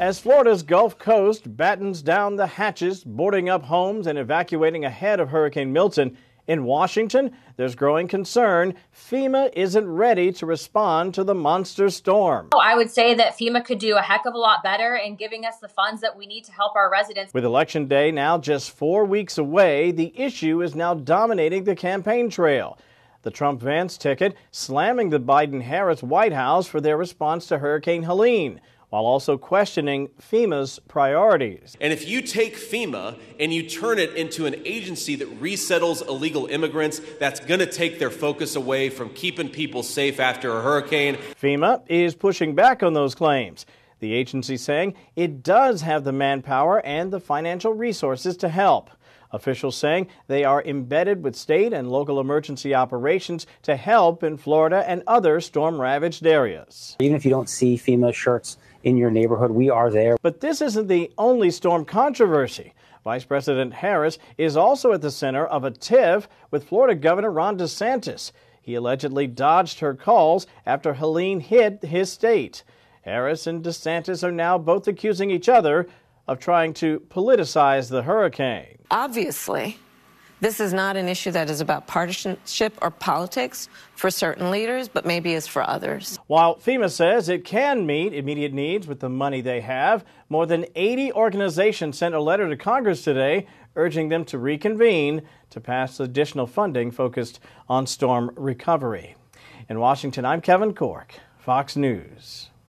As Florida's Gulf Coast battens down the hatches, boarding up homes and evacuating ahead of Hurricane Milton, in Washington, there's growing concern FEMA isn't ready to respond to the monster storm. I would say that FEMA could do a heck of a lot better in giving us the funds that we need to help our residents. With Election Day now just four weeks away, the issue is now dominating the campaign trail. The Trump Vance ticket slamming the Biden Harris White House for their response to Hurricane Helene while also questioning FEMA's priorities. And if you take FEMA and you turn it into an agency that resettles illegal immigrants, that's going to take their focus away from keeping people safe after a hurricane. FEMA is pushing back on those claims. The agency saying it does have the manpower and the financial resources to help. Officials saying they are embedded with state and local emergency operations to help in Florida and other storm ravaged areas. Even if you don't see FEMA shirts in your neighborhood. We are there. But this isn't the only storm controversy. Vice President Harris is also at the center of a tiff with Florida Governor Ron DeSantis. He allegedly dodged her calls after Helene hit his state. Harris and DeSantis are now both accusing each other of trying to politicize the hurricane. Obviously, this is not an issue that is about partisanship or politics for certain leaders, but maybe is for others. While FEMA says it can meet immediate needs with the money they have, more than 80 organizations sent a letter to Congress today urging them to reconvene to pass additional funding focused on storm recovery. In Washington, I'm Kevin Cork, Fox News.